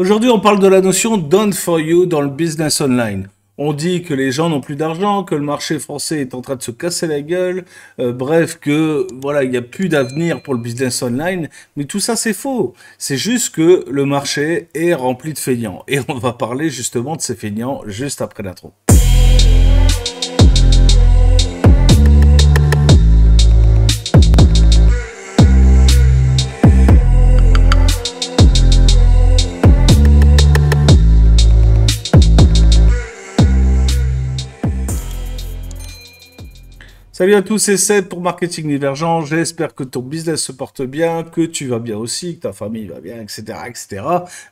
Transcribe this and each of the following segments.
Aujourd'hui, on parle de la notion done for you dans le business online. On dit que les gens n'ont plus d'argent, que le marché français est en train de se casser la gueule, euh, bref, que voilà, il n'y a plus d'avenir pour le business online. Mais tout ça, c'est faux. C'est juste que le marché est rempli de feignants. Et on va parler justement de ces feignants juste après l'intro. Salut à tous, c'est Seb pour Marketing Divergent. J'espère que ton business se porte bien, que tu vas bien aussi, que ta famille va bien, etc., etc.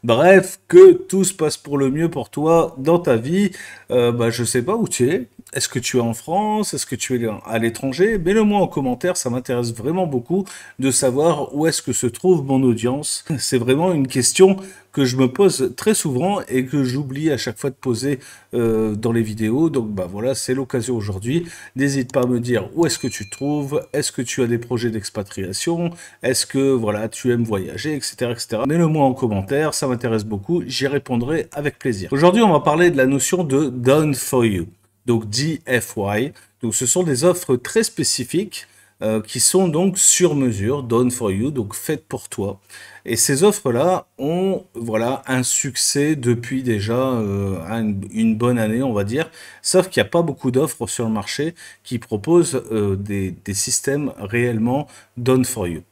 Bref, que tout se passe pour le mieux pour toi dans ta vie. je euh, bah, je sais pas où tu es, est-ce que tu es en France Est-ce que tu es à l'étranger Mets-le-moi en commentaire, ça m'intéresse vraiment beaucoup de savoir où est-ce que se trouve mon audience. C'est vraiment une question que je me pose très souvent et que j'oublie à chaque fois de poser euh, dans les vidéos. Donc bah voilà, c'est l'occasion aujourd'hui. N'hésite pas à me dire où est-ce que tu te trouves, est-ce que tu as des projets d'expatriation, est-ce que voilà tu aimes voyager, etc. etc. Mets-le-moi en commentaire, ça m'intéresse beaucoup, j'y répondrai avec plaisir. Aujourd'hui, on va parler de la notion de done for you donc DFY. Donc ce sont des offres très spécifiques euh, qui sont donc sur mesure, done for you, donc faites pour toi. Et ces offres-là ont voilà, un succès depuis déjà euh, une, bonne année, on va dire. Sauf qu'il n'y a pas beaucoup d'offres sur le marché qui proposent euh, des, systèmes réellement done for you.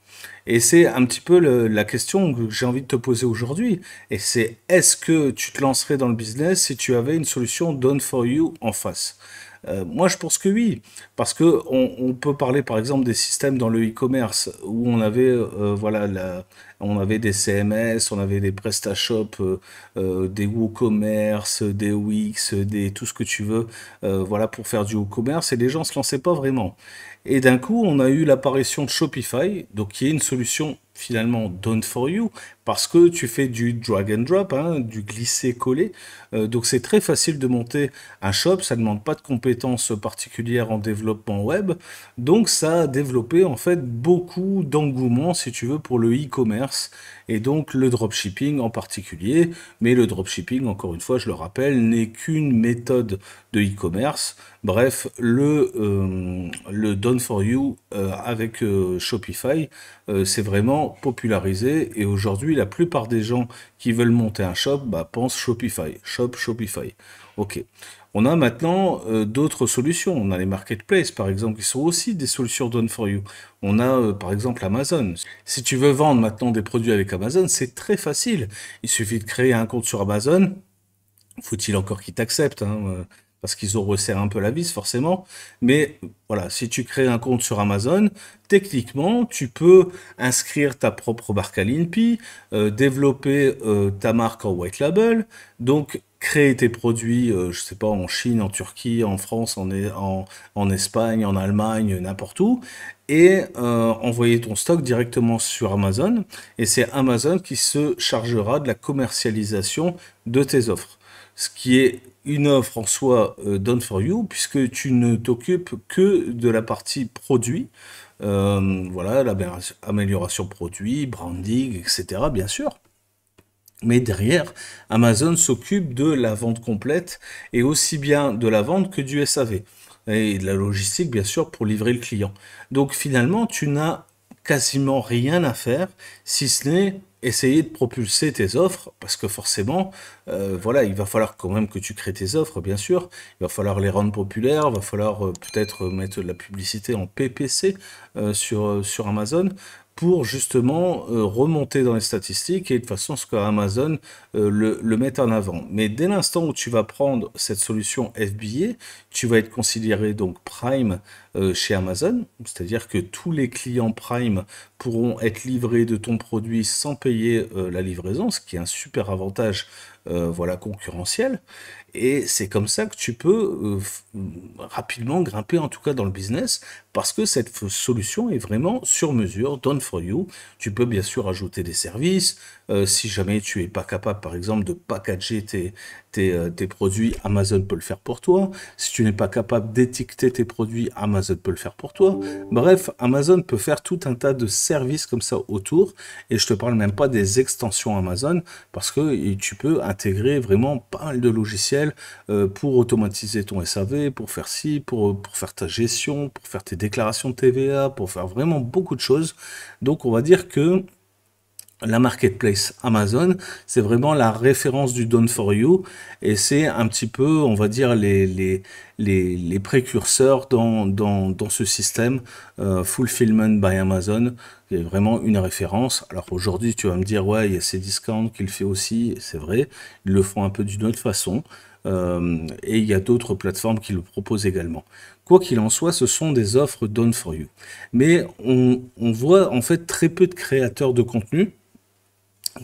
Et c'est un petit peu la question que j'ai envie de te poser aujourd'hui. Et c'est est-ce que tu te lancerais dans le business si tu avais une solution done for you en face euh, moi, je pense que oui, parce que on, peut parler, par exemple, des systèmes dans le e-commerce où on avait, euh, voilà, on avait des CMS, on avait des PrestaShop, euh, des WooCommerce, des Wix, des tout ce que tu veux, voilà, pour faire du WooCommerce, et les gens se lançaient pas vraiment. Et d'un coup, on a eu l'apparition de Shopify, donc qui est une solution finalement done for you, parce que tu fais du drag and drop, hein, du glisser-coller. Euh, donc c'est très facile de monter un shop, ça ne demande pas de compétences particulières en développement web. Donc ça a développé en fait beaucoup d'engouement, si tu veux, pour le e-commerce et donc le dropshipping en particulier. Mais le dropshipping, encore une fois, je le rappelle, n'est qu'une méthode de e-commerce. Bref, le, euh, le Done for You euh, avec Shopify, c'est vraiment popularisé et aujourd'hui la plupart des gens qui veulent monter un shop bah, pensent Shopify, shop Shopify. Ok. On a maintenant euh, d'autres solutions. On a les marketplaces, par exemple, qui sont aussi des solutions done for you. On a, euh, par exemple, Amazon. Si tu veux vendre maintenant des produits avec Amazon, c'est très facile. Il suffit de créer un compte sur Amazon. Faut-il encore qu'il t'accepte hein, euh, parce qu'ils ont resserré un peu la vis forcément. Mais voilà, si tu crées un compte sur Amazon, techniquement, tu peux inscrire ta propre marque à l'INPI, euh, développer euh, ta marque en white label, donc créer tes produits, je euh, je sais pas, en Chine, en Turquie, en France, en, en Espagne, en Allemagne, n'importe où, et envoyer ton stock directement sur Amazon. Et c'est Amazon qui se chargera de la commercialisation de tes offres. Ce qui est une offre en soi euh, done for you, puisque tu ne t'occupes que de la partie produit. Euh, voilà voilà, amélioration produit, branding, etc. Bien sûr. Mais derrière, Amazon s'occupe de la vente complète et aussi bien de la vente que du SAV et de la logistique, bien sûr, pour livrer le client. Donc finalement, tu n'as quasiment rien à faire, si ce n'est essayer de propulser tes offres, parce que forcément, euh, voilà, il va falloir quand même que tu crées tes offres, bien sûr. Il va falloir les rendre populaires, il va falloir euh, peut-être mettre de la publicité en PPC euh, sur, sur Amazon pour justement euh, remonter dans les statistiques et de façon façon ce que Amazon euh, le, mette en avant. Mais dès l'instant où tu vas prendre cette solution FBA, tu vas être considéré donc Prime euh, chez Amazon, c'est-à-dire que tous les clients Prime pourront être livrés de ton produit sans payer la livraison, ce qui est un super avantage voilà concurrentiel. Et c'est comme ça que tu peux euh, mm, rapidement grimper, en tout cas dans le business, parce que cette solution est vraiment sur mesure, done for you. Tu peux bien sûr ajouter des services, euh, si jamais tu es pas capable, par exemple, de packager euh, tes, produits, Amazon peut le faire pour toi. Si tu n'es pas capable d'étiqueter tes produits, Amazon peut le faire pour toi. Bref, Amazon peut faire tout un tas de services comme ça autour. Et je te parle même pas des extensions Amazon parce que tu peux intégrer vraiment pas mal de logiciels euh, pour automatiser ton SAV, pour faire ci, pour, pour faire ta gestion, pour faire tes déclarations de TVA, pour faire vraiment beaucoup de choses. Donc on va dire que la marketplace Amazon, c'est vraiment la référence du Done for You et c'est un petit peu, on va dire, les, les, précurseurs dans, dans, ce système euh, Fulfillment by Amazon, qui est vraiment une référence. Alors aujourd'hui, tu vas me dire, ouais, il y a ces discounts qu'il fait aussi, c'est vrai, ils le font un peu d'une autre façon. Euh, et il y a d'autres plateformes qui le proposent également. Quoi qu'il en soit, ce sont des offres done for you. Mais on, on voit en fait très peu de créateurs de contenu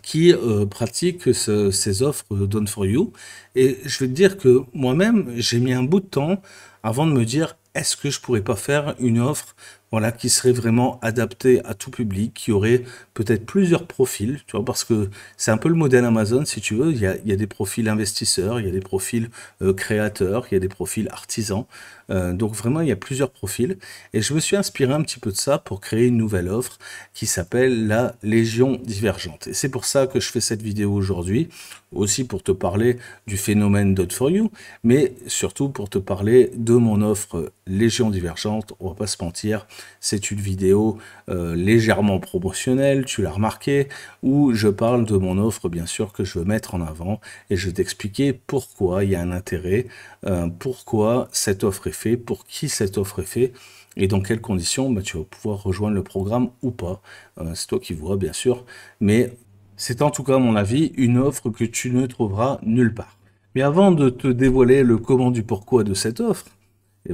qui euh, pratique ces offres euh, Done for You. Et je vais te dire que moi-même, j'ai mis un bout de temps avant de me dire est-ce que je pourrais pas faire une offre voilà, qui serait vraiment adapté à tout public, qui aurait peut-être plusieurs profils, tu vois, parce que c'est un peu le modèle Amazon, si tu veux. Il y a, y a des profils investisseurs, il y a des profils euh, créateurs, il y a des profils artisans. Euh, donc vraiment, il y a plusieurs profils. Et je me suis inspiré un petit peu de ça pour créer une nouvelle offre qui s'appelle la Légion Divergente. Et c'est pour ça que je fais cette vidéo aujourd'hui, aussi pour te parler du phénomène dot for you mais surtout pour te parler de mon offre Légion Divergente. On va pas se mentir, c'est une vidéo euh, légèrement promotionnelle, tu l'as remarqué, où je parle de mon offre, bien sûr, que je veux mettre en avant, et je vais t'expliquer pourquoi il y a un intérêt, euh, pourquoi cette offre est faite, pour qui cette offre est faite, et dans quelles conditions bah, tu vas pouvoir rejoindre le programme ou pas. Euh, c'est toi qui vois, bien sûr, mais c'est en tout cas, à mon avis, une offre que tu ne trouveras nulle part. Mais avant de te dévoiler le comment du pourquoi de cette offre,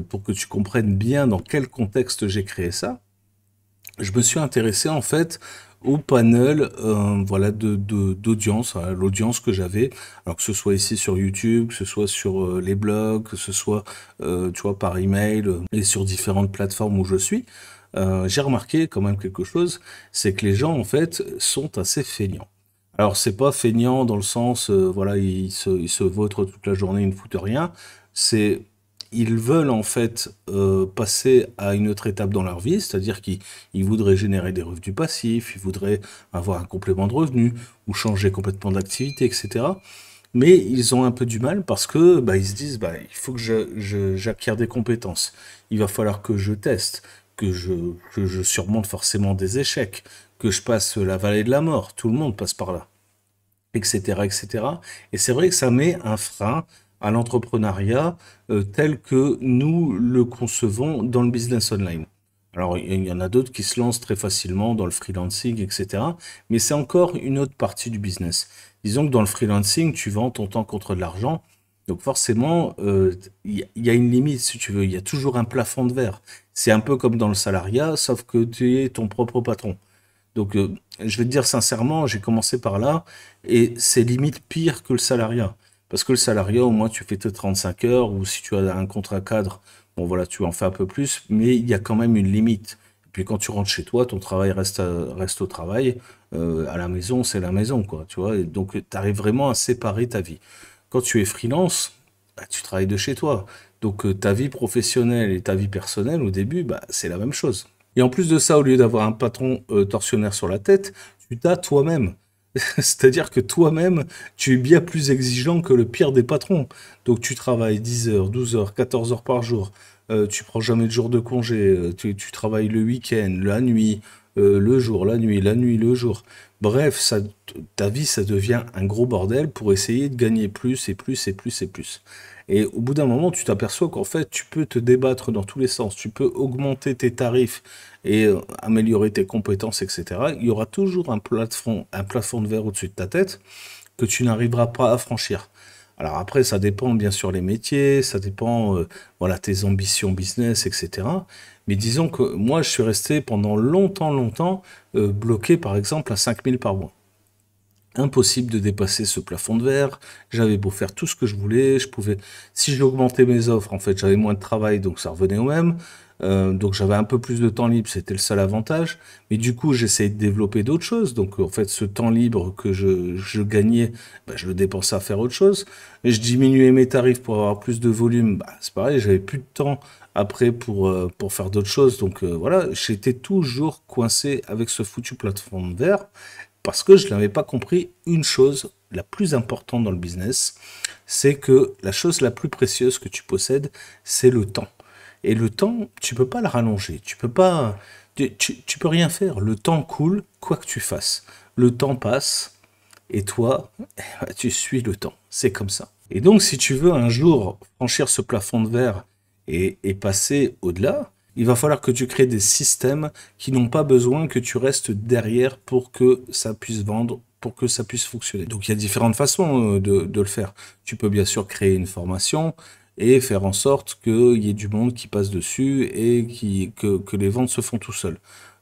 pour que tu comprennes bien dans quel contexte j'ai créé ça, je me suis intéressé en fait au panel euh, voilà de d'audience l'audience que j'avais alors que ce soit ici sur YouTube que ce soit sur euh, les blogs que ce soit euh, tu vois par email et sur différentes plateformes où je suis j'ai remarqué quand même quelque chose c'est que les gens en fait sont assez feignants alors c'est pas feignant dans le sens voilà ils se ils se vautrent toute la journée ils ne foutent rien c'est ils veulent en fait euh, passer à une autre étape dans leur vie, c'est-à-dire qu'ils voudraient générer des revenus passifs, ils voudraient avoir un complément de revenus ou changer complètement d'activité, etc. Mais ils ont un peu du mal parce que bah, ils se disent bah, il faut que j'acquière des compétences, il va falloir que je teste, que je, je surmonte forcément des échecs, que je passe la vallée de la mort, tout le monde passe par là, etc. etc. Et c'est vrai que ça met un frein à l'entrepreneuriat euh, tel que nous le concevons dans le business online. Alors, il y en a d'autres qui se lancent très facilement dans le freelancing, etc. Mais c'est encore une autre partie du business. Disons que dans le freelancing, tu vends ton temps contre de l'argent. Donc forcément, euh, il y a une limite, si tu veux. Il y a toujours un plafond de verre. C'est un peu comme dans le salariat, sauf que tu es ton propre patron. Donc, euh, je vais te dire sincèrement, j'ai commencé par là, et c'est limite pire que le salariat. Parce que le salariat, au moins, tu fais tes 35 heures, ou si tu as un contrat cadre, bon voilà, tu en fais un peu plus, mais il y a quand même une limite. Et puis quand tu rentres chez toi, ton travail reste, reste au travail. Euh, à la maison, c'est la maison, quoi, tu vois. donc, tu arrives vraiment à séparer ta vie. Quand tu es freelance, bah, tu travailles de chez toi. Donc, euh, ta vie professionnelle et ta vie personnelle, au début, bah, c'est la même chose. Et en plus de ça, au lieu d'avoir un patron euh, tortionnaire sur la tête, tu t'as toi-même. C'est-à-dire que toi-même, tu es bien plus exigeant que le pire des patrons. Donc tu travailles 10 heures, 12 heures, 14 heures par jour. Euh, tu prends jamais de jour de congé. Euh, tu travailles le week-end, la nuit, euh, le jour, la nuit, la nuit, le jour. Bref, ta vie, ça devient un gros bordel pour essayer de gagner plus et plus et plus et plus. Et au bout d'un moment, tu t'aperçois qu'en fait, tu peux te débattre dans tous les sens, tu peux augmenter tes tarifs et euh, améliorer tes compétences, etc. Il y aura toujours un plafond, un plafond de verre au-dessus de ta tête que tu n'arriveras pas à franchir. Alors après, ça dépend bien sûr les métiers, ça dépend euh, voilà tes ambitions business, etc. Mais disons que moi, je suis resté pendant longtemps, longtemps euh, bloqué, par exemple, à 5000 par mois. Impossible de dépasser ce plafond de verre. J'avais beau faire tout ce que je voulais, je pouvais. Si j'augmentais mes offres, en fait, j'avais moins de travail, donc ça revenait au même. Euh, donc j'avais un peu plus de temps libre, c'était le seul avantage. Mais du coup, j'essayais de développer d'autres choses. Donc en fait, ce temps libre que je, gagnais, bah, je le dépensais à faire autre chose. Et je diminuais mes tarifs pour avoir plus de volume. Bah, c'est pareil, j'avais plus de temps après pour, euh, pour faire d'autres choses. Donc euh, voilà, j'étais toujours coincé avec ce foutu plateforme vert parce que je n'avais pas compris une chose la plus importante dans le business, c'est que la chose la plus précieuse que tu possèdes, c'est le temps. Et le temps, tu peux pas le rallonger, tu peux pas, tu, peux rien faire. Le temps coule, quoi que tu fasses. Le temps passe, et toi, eh ben, tu suis le temps. C'est comme ça. Et donc, si tu veux un jour franchir ce plafond de verre et, passer au-delà, il va falloir que tu crées des systèmes qui n'ont pas besoin que tu restes derrière pour que ça puisse vendre, pour que ça puisse fonctionner. Donc il y a différentes façons euh, de le faire. Tu peux bien sûr créer une formation, et faire en sorte qu'il y ait du monde qui passe dessus et qui, que, les ventes se font tout seuls.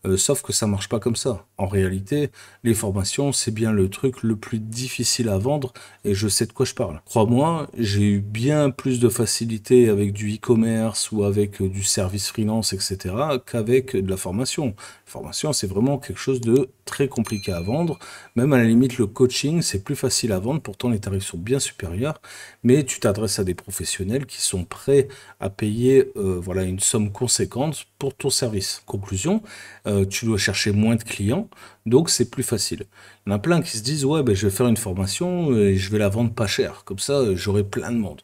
Euh, sauf que ça marche pas comme ça. En réalité, les formations, c'est bien le truc le plus difficile à vendre et je sais de quoi je parle. Crois-moi, j'ai eu bien plus de facilité avec du e-commerce ou avec euh, du service freelance, etc., qu'avec euh, de la formation formation, c'est vraiment quelque chose de très compliqué à vendre. Même à la limite, le coaching, c'est plus facile à vendre, pourtant les tarifs sont bien supérieurs, mais tu t'adresses à des professionnels qui sont prêts à payer euh, voilà, une somme conséquente pour ton service. Conclusion, euh, tu dois chercher moins de clients, donc c'est plus facile. Il y en a plein qui se disent, ouais, ben, je vais faire une formation et je vais la vendre pas cher, comme ça euh, j'aurai plein de monde.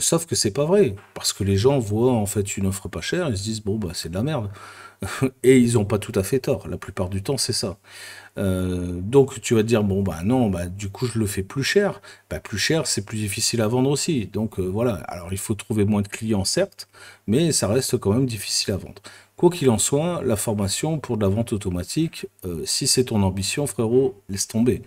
sauf que c'est pas vrai, parce que les gens voient en fait une offre pas chère, ils se disent, bon, bah c'est de la merde. et ils n'ont pas tout à fait tort. La plupart du temps, c'est ça. Euh, donc tu vas te dire bon bah non bah du coup je le fais plus cher bah plus cher c'est plus difficile à vendre aussi donc euh, voilà alors il faut trouver moins de clients certes mais ça reste quand même difficile à vendre quoi qu'il en soit la formation pour de la vente automatique euh, si c'est ton ambition frérot laisse tomber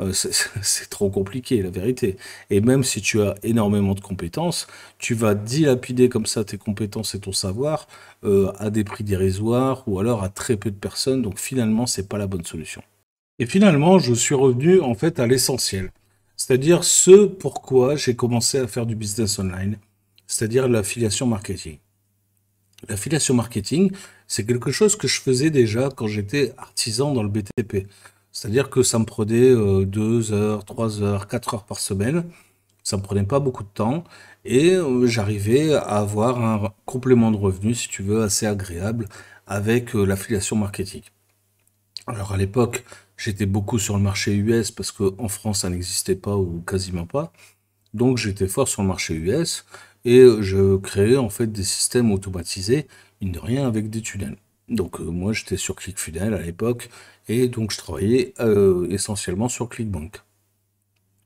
euh, c'est trop compliqué, la vérité. Et même si tu as énormément de compétences, tu vas dilapider comme ça tes compétences et ton savoir euh, à des prix dérisoires ou alors à très peu de personnes. Donc finalement, ce n'est pas la bonne solution. Et finalement, je suis revenu en fait à l'essentiel, c'est-à-dire ce pourquoi j'ai commencé à faire du business online, c'est-à-dire l'affiliation marketing. L'affiliation marketing, c'est quelque chose que je faisais déjà quand j'étais artisan dans le BTP. C'est-à-dire que ça me prenait 2 euh, heures, 3 heures, 4 heures par semaine. Ça me prenait pas beaucoup de temps. Et euh, j'arrivais à avoir un complément de revenus, si tu veux, assez agréable avec euh, l'affiliation marketing. Alors à l'époque, j'étais beaucoup sur le marché US parce qu'en France, ça n'existait pas ou quasiment pas. Donc j'étais fort sur le marché US et je créais en fait des systèmes automatisés, mine de rien, avec des tunnels. Donc euh, moi j'étais sur ClickFunnels à l'époque et donc je travaillais euh, essentiellement sur ClickBank.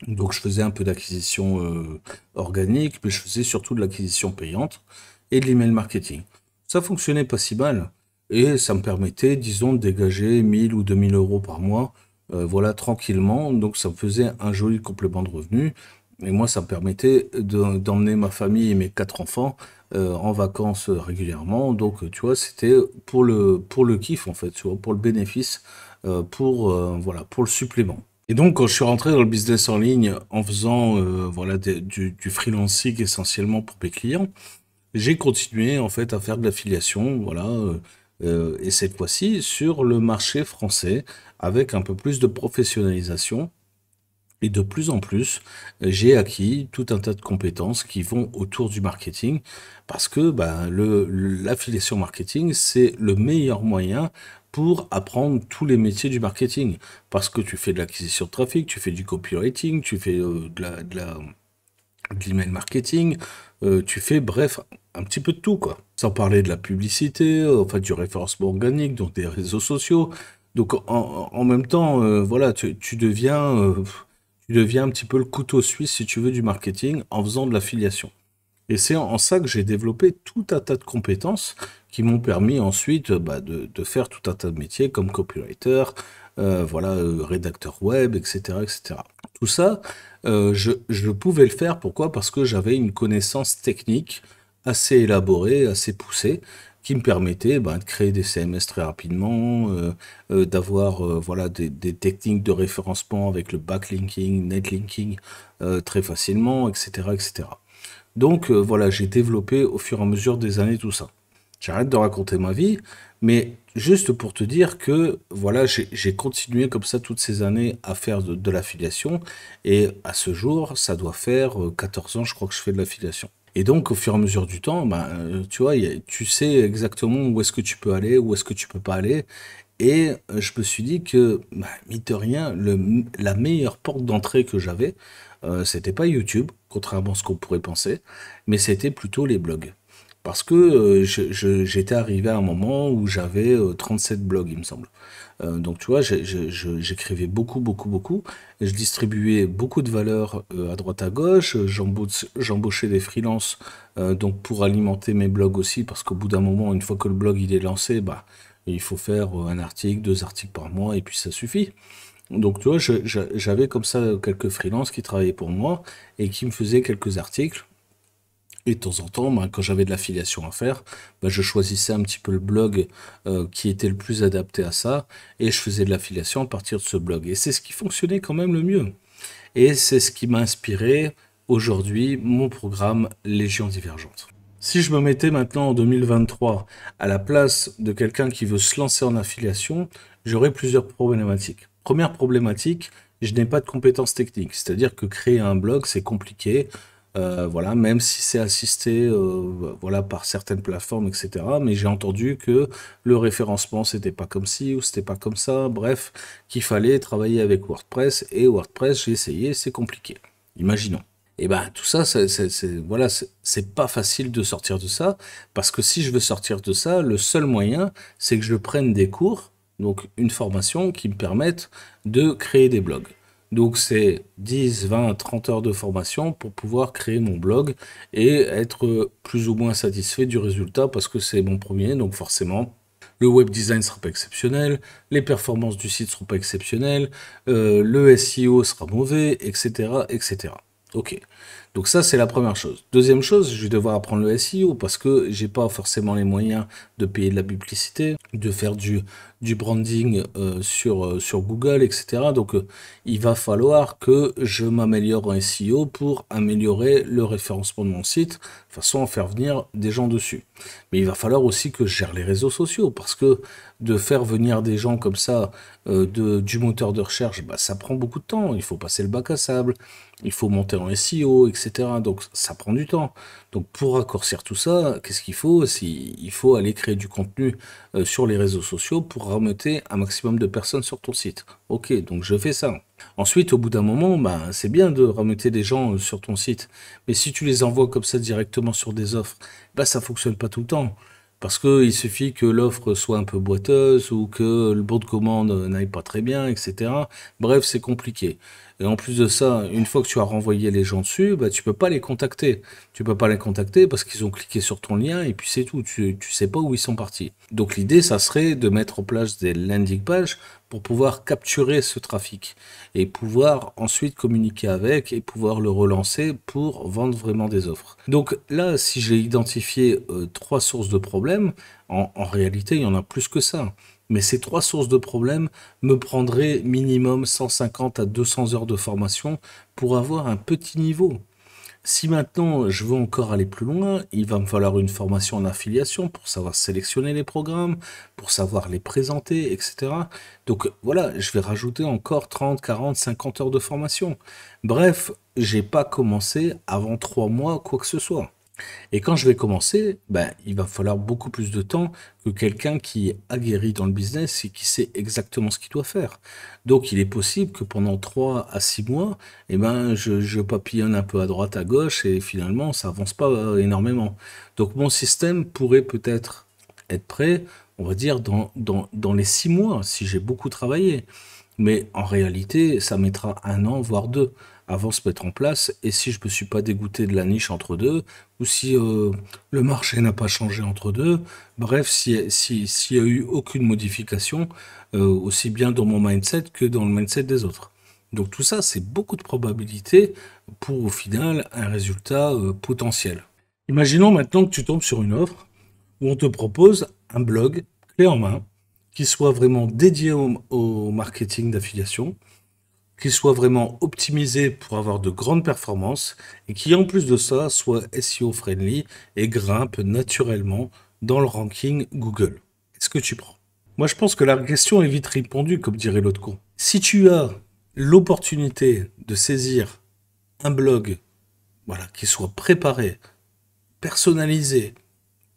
Donc je faisais un peu d'acquisition euh, organique, mais je faisais surtout de l'acquisition payante et de l'email marketing. Ça fonctionnait pas si mal et ça me permettait, disons, de dégager 1000 ou 2000 euros par mois, voilà, tranquillement. Donc ça me faisait un joli complément de revenus et moi, ça me permettait d'emmener ma famille et mes quatre enfants euh, en vacances régulièrement. Donc, tu vois, c'était pour le, pour le kiff, en fait, tu vois, pour le bénéfice, euh, pour, euh, voilà, pour le supplément. Et donc, quand je suis rentré dans le business en ligne en faisant voilà, du, freelancing essentiellement pour mes clients, j'ai continué en fait à faire de l'affiliation, voilà, et cette fois-ci sur le marché français avec un peu plus de professionnalisation et de plus en plus, j'ai acquis tout un tas de compétences qui vont autour du marketing parce que ben, l'affiliation marketing, c'est le meilleur moyen pour apprendre tous les métiers du marketing. Parce que tu fais de l'acquisition de trafic, tu fais du copywriting, tu fais euh, de la... De l'email marketing, euh, tu fais bref un petit peu de tout quoi. Sans parler de la publicité, euh, enfin du référencement organique, donc des réseaux sociaux. Donc en, même temps, voilà, tu deviens tu deviens un petit peu le couteau suisse, si tu veux, du marketing en faisant de l'affiliation. Et c'est en ça que j'ai développé tout un tas de compétences qui m'ont permis ensuite euh, bah, de, faire tout un tas de métiers comme copywriter, euh, voilà, euh, rédacteur web, etc., etc. Tout ça, je, je, pouvais le faire. Pourquoi Parce que j'avais une connaissance technique assez élaborée, assez poussée, qui me permettait bah, de créer des CMS très rapidement, euh, euh, d'avoir euh, voilà, des, techniques de référencement avec le backlinking, netlinking très facilement, etc. etc. Donc voilà, j'ai développé au fur et à mesure des années tout ça. J'arrête de raconter ma vie, mais juste pour te dire que voilà, j'ai continué comme ça toutes ces années à faire de l'affiliation, et à ce jour, ça doit faire 14 ans, je crois que je fais de l'affiliation. Et donc, au fur et à mesure du temps, ben, euh, tu vois, tu sais exactement où est-ce que tu peux aller, où est-ce que tu peux pas aller. Et euh, je me suis dit que, bah, de rien, le, la meilleure porte d'entrée que j'avais, euh, c'était pas YouTube, contrairement à ce qu'on pourrait penser, mais c'était plutôt les blogs parce que euh, j'étais arrivé à un moment où j'avais 37 euh, blogs, il me semble. Euh, donc tu vois, j'écrivais beaucoup, beaucoup, beaucoup. je distribuais beaucoup de valeurs à droite à gauche. J'embauchais des freelances donc pour alimenter mes blogs aussi, parce qu'au bout d'un moment, une fois que le blog il est lancé, bah, il faut faire un article, deux articles par mois, et puis ça suffit. Donc tu vois, j'avais comme ça quelques freelances qui travaillaient pour moi et qui me faisaient quelques articles et de temps en temps, ben, quand j'avais de l'affiliation à faire, ben, je choisissais un petit peu le blog euh, qui était le plus adapté à ça, et je faisais de l'affiliation à partir de ce blog. Et c'est ce qui fonctionnait quand même le mieux. Et c'est ce qui m'a inspiré aujourd'hui mon programme Légion Divergente. Si je me mettais maintenant en 2023 à la place de quelqu'un qui veut se lancer en affiliation, j'aurais plusieurs problématiques. Première problématique, je n'ai pas de compétences techniques, c'est-à-dire que créer un blog, c'est compliqué. Euh, voilà, même si c'est assisté euh, voilà, par certaines plateformes, etc. Mais j'ai entendu que le référencement, c'était pas comme ci ou c'était pas comme ça. Bref, qu'il fallait travailler avec WordPress. Et WordPress, j'ai essayé, c'est compliqué. Imaginons. Et eh bien, tout ça, c'est voilà, c'est pas facile de sortir de ça parce que si je veux sortir de ça, le seul moyen, c'est que je prenne des cours, donc une formation qui me permette de créer des blogs. Donc c'est 10, 20, 30 heures de formation pour pouvoir créer mon blog et être plus ou moins satisfait du résultat parce que c'est mon premier, donc forcément le web design ne sera pas exceptionnel, les performances du site ne seront pas exceptionnelles, euh, le SEO sera mauvais, etc., etc. Ok. Donc ça, c'est la première chose. Deuxième chose, je vais devoir apprendre le SEO parce que je n'ai pas forcément les moyens de payer de la publicité, de faire du, branding euh, euh, sur, Google, etc. Donc euh, il va falloir que je m'améliore en SEO pour améliorer le référencement de mon site, de façon à faire venir des gens dessus. Mais il va falloir aussi que je gère les réseaux sociaux parce que de faire venir des gens comme ça du moteur de recherche, bah, ça prend beaucoup de temps. Il faut passer le bac à sable, il faut monter en SEO, etc. Donc ça prend du temps. Donc pour raccourcir tout ça, qu'est-ce qu'il faut Il faut aller créer du contenu euh, sur les réseaux sociaux pour remonter un maximum de personnes sur ton site. Ok, donc je fais ça. Ensuite, au bout d'un moment, ben, c'est bien de remonter des gens euh, sur ton site, mais si tu les envoies comme ça directement sur des offres, bah, ça fonctionne pas tout le temps. Parce qu'il suffit que l'offre soit un peu boiteuse ou que le bon de commande n'aille pas très bien, etc. Bref, c'est compliqué. Et en plus de ça, une fois que tu as renvoyé les gens dessus, bah, tu peux pas les contacter. Tu peux pas les contacter parce qu'ils ont cliqué sur ton lien et puis c'est tout. Tu, tu sais pas où ils sont partis. Donc l'idée, ça serait de mettre en place des landing pages pour pouvoir capturer ce trafic et pouvoir ensuite communiquer avec et pouvoir le relancer pour vendre vraiment des offres. Donc là, si j'ai identifié euh, trois sources de problèmes, en, en réalité, il y en a plus que ça. Mais ces trois sources de problèmes me prendraient minimum 150 à 200 heures de formation pour avoir un petit niveau. Si maintenant je veux encore aller plus loin, il va me falloir une formation en affiliation pour savoir sélectionner les programmes, pour savoir les présenter, etc. Donc voilà, je vais rajouter encore 30, 40, 50 heures de formation. Bref, j'ai pas commencé avant trois mois quoi que ce soit. Et quand je vais commencer, ben, il va falloir beaucoup plus de temps que quelqu'un qui est aguerri dans le business et qui sait exactement ce qu'il doit faire. Donc, il est possible que pendant 3 à 6 mois, eh ben, je, papillonne un peu à droite, à gauche, et finalement, ça avance pas euh, énormément. Donc, mon système pourrait peut-être être prêt, on va dire, dans, dans les 6 mois, si j'ai beaucoup travaillé. Mais en réalité, ça mettra un an, voire deux avant se mettre en place et si je me suis pas dégoûté de la niche entre deux ou si euh, le marché n'a pas changé entre deux bref s'il si, y a eu aucune modification euh, aussi bien dans mon mindset que dans le mindset des autres donc tout ça c'est beaucoup de probabilités pour au final un résultat euh, potentiel imaginons maintenant que tu tombes sur une offre où on te propose un blog clé en main qui soit vraiment dédié au marketing d'affiliation qui soit vraiment optimisé pour avoir de grandes performances et qui en plus de ça soit SEO friendly et grimpe naturellement dans le ranking Google. Est-ce que tu prends Moi je pense que la question est vite répondue comme dirait l'autre con. Si tu as l'opportunité de saisir un blog voilà, qui soit préparé, personnalisé,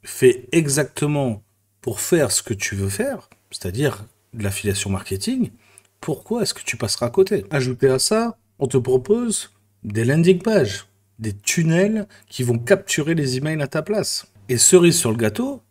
fait exactement pour faire ce que tu veux faire, c'est-à-dire de l'affiliation marketing, pourquoi est-ce que tu passeras à côté Ajouté à ça, on te propose des landing pages, des tunnels qui vont capturer les emails à ta place. Et cerise sur le gâteau,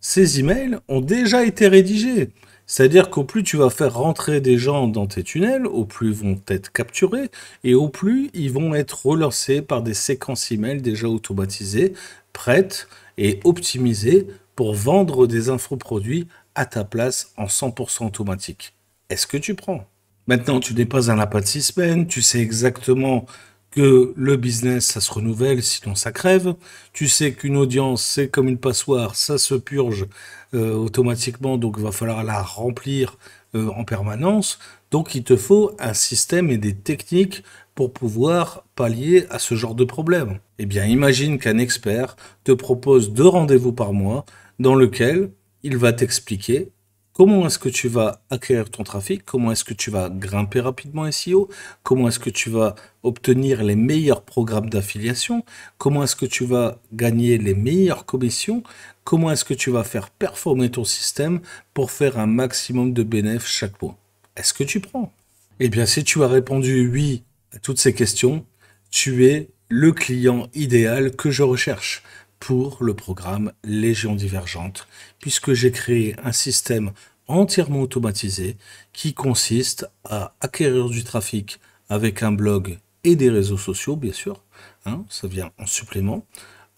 ces emails ont déjà été rédigés. C'est-à-dire qu'au plus tu vas faire rentrer des gens dans tes tunnels, au plus ils vont être capturés et au plus ils vont être relancés par des séquences emails déjà automatisées, prêtes et optimisées pour vendre des infoproduits à ta place en 100% automatique est-ce que tu prends Maintenant, tu n'es pas un lapin de six semaines, tu sais exactement que le business, ça se renouvelle, sinon ça crève. Tu sais qu'une audience, c'est comme une passoire, ça se purge euh, automatiquement, donc il va falloir la remplir euh, en permanence. Donc il te faut un système et des techniques pour pouvoir pallier à ce genre de problème. Eh bien, imagine qu'un expert te propose deux rendez-vous par mois dans lequel il va t'expliquer comment est-ce que tu vas acquérir ton trafic, comment est-ce que tu vas grimper rapidement SEO, comment est-ce que tu vas obtenir les meilleurs programmes d'affiliation, comment est-ce que tu vas gagner les meilleures commissions, comment est-ce que tu vas faire performer ton système pour faire un maximum de bénéfices chaque mois. Est-ce que tu prends Eh bien, si tu as répondu oui à toutes ces questions, tu es le client idéal que je recherche pour le programme Légion Divergente, puisque j'ai créé un système entièrement automatisé qui consiste à acquérir du trafic avec un blog et des réseaux sociaux, bien sûr, hein, ça vient en supplément,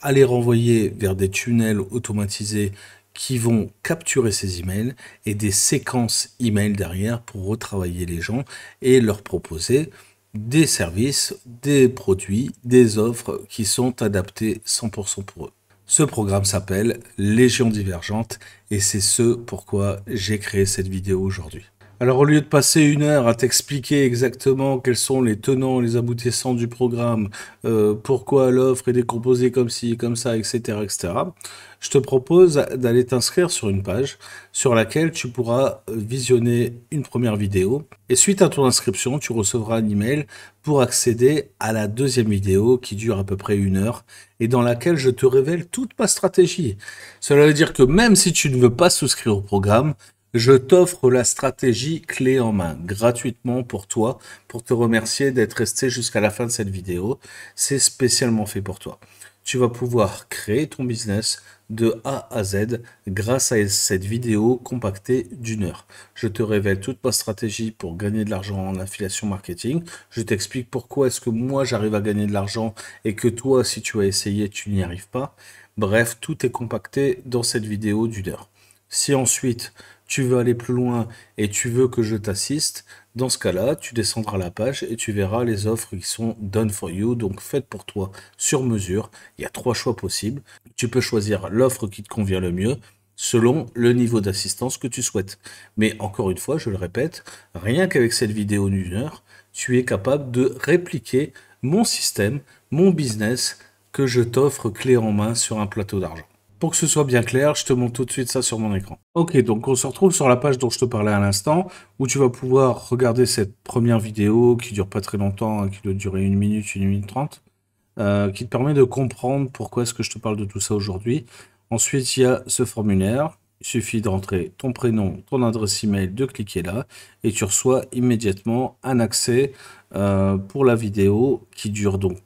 à les renvoyer vers des tunnels automatisés qui vont capturer ces emails et des séquences email derrière pour retravailler les gens et leur proposer des services, des produits, des offres qui sont adaptés 100% pour eux. Ce programme s'appelle Légion Divergente et c'est ce pourquoi j'ai créé cette vidéo aujourd'hui. Alors au lieu de passer une heure à t'expliquer exactement quels sont les tenants, les aboutissants du programme, euh, pourquoi l'offre est décomposée comme ci, comme ça, etc., etc., je te propose d'aller t'inscrire sur une page sur laquelle tu pourras visionner une première vidéo. Et suite à ton inscription, tu recevras un email pour accéder à la deuxième vidéo qui dure à peu près une heure et dans laquelle je te révèle toute ma stratégie. Cela veut dire que même si tu ne veux pas souscrire au programme, je t'offre la stratégie clé en main gratuitement pour toi, pour te remercier d'être resté jusqu'à la fin de cette vidéo. C'est spécialement fait pour toi. Tu vas pouvoir créer ton business de A à Z grâce à cette vidéo compactée d'une heure. Je te révèle toute ma stratégie pour gagner de l'argent en affiliation marketing. Je t'explique pourquoi est-ce que moi j'arrive à gagner de l'argent et que toi si tu as essayé tu n'y arrives pas. Bref, tout est compacté dans cette vidéo d'une heure. Si ensuite tu veux aller plus loin et tu veux que je t'assiste, dans ce cas-là, tu descendras la page et tu verras les offres qui sont done for you, donc faites pour toi sur mesure. Il y a trois choix possibles. Tu peux choisir l'offre qui te convient le mieux selon le niveau d'assistance que tu souhaites. Mais encore une fois, je le répète, rien qu'avec cette vidéo d'une heure, tu es capable de répliquer mon système, mon business que je t'offre clé en main sur un plateau d'argent. Pour que ce soit bien clair, je te montre tout de suite ça sur mon écran. Ok, donc on se retrouve sur la page dont je te parlais à l'instant, où tu vas pouvoir regarder cette première vidéo qui dure pas très longtemps, hein, qui doit durer une minute, une minute trente, euh, qui te permet de comprendre pourquoi est-ce que je te parle de tout ça aujourd'hui. Ensuite, il y a ce formulaire. Il suffit de rentrer ton prénom, ton adresse email, de cliquer là, et tu reçois immédiatement un accès euh, pour la vidéo qui dure donc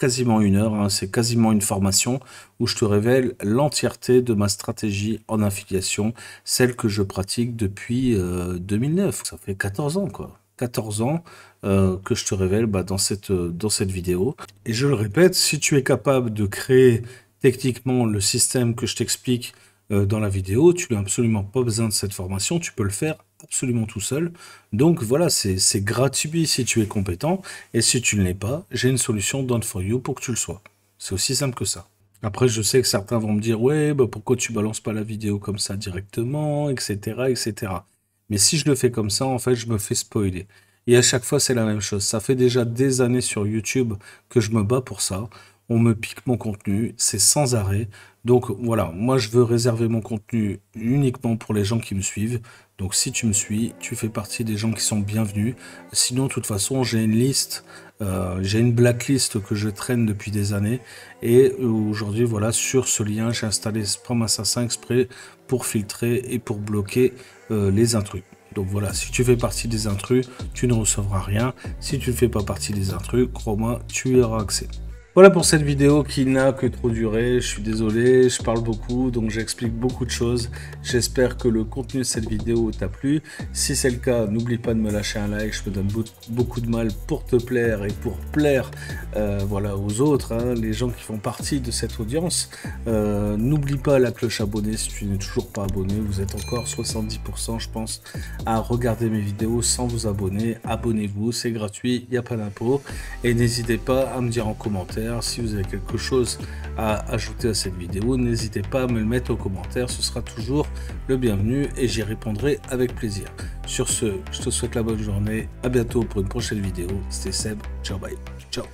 quasiment une heure, hein. c'est quasiment une formation où je te révèle l'entièreté de ma stratégie en affiliation, celle que je pratique depuis 2009. Euh, Ça fait 14 ans quoi. 14 ans euh, que je te révèle bah, dans, cette, euh, dans cette vidéo. Et je le répète, si tu es capable de créer techniquement le système que je t'explique dans la vidéo, tu n'as absolument pas besoin de cette formation, tu peux le faire absolument tout seul. Donc voilà, c'est gratuit si tu es compétent. Et si tu ne l'es pas, j'ai une solution done for you pour que tu le sois. C'est aussi simple que ça. Après, je sais que certains vont me dire, ouais, bah pourquoi tu balances pas la vidéo comme ça directement, etc., etc. Mais si je le fais comme ça, en fait, je me fais spoiler. Et à chaque fois, c'est la même chose. Ça fait déjà des années sur YouTube que je me bats pour ça. On me pique mon contenu, c'est sans arrêt. Donc voilà, moi je veux réserver mon contenu uniquement pour les gens qui me suivent. Donc si tu me suis, tu fais partie des gens qui sont bienvenus. Sinon, de toute façon, j'ai une liste, euh, j'ai une blacklist que je traîne depuis des années. Et euh, aujourd'hui, voilà, sur ce lien, j'ai installé Spam Assassin exprès pour filtrer et pour bloquer euh, les intrus. Donc voilà, si tu fais partie des intrus, tu ne recevras rien. Si tu ne fais pas partie des intrus, crois-moi, tu y auras accès. Voilà pour cette vidéo qui n'a que trop duré, je suis désolé, je parle beaucoup, donc j'explique beaucoup de choses. J'espère que le contenu de cette vidéo t'a plu. Si c'est le cas, n'oublie pas de me lâcher un like, je me donne beaucoup de mal pour te plaire et pour plaire euh, voilà, aux autres, hein, les gens qui font partie de cette audience. Euh, n'oublie pas la cloche abonnée si tu n'es toujours pas abonné, vous êtes encore 70% je pense à regarder mes vidéos sans vous abonner. Abonnez-vous, c'est gratuit, il n'y a pas d'impôt. Et n'hésitez pas à me dire en commentaire si vous avez quelque chose à ajouter à cette vidéo, n'hésitez pas à me le mettre en commentaire, ce sera toujours le bienvenu et j'y répondrai avec plaisir. Sur ce, je te souhaite la bonne journée, à bientôt pour une prochaine vidéo. C'était Seb, ciao bye, ciao.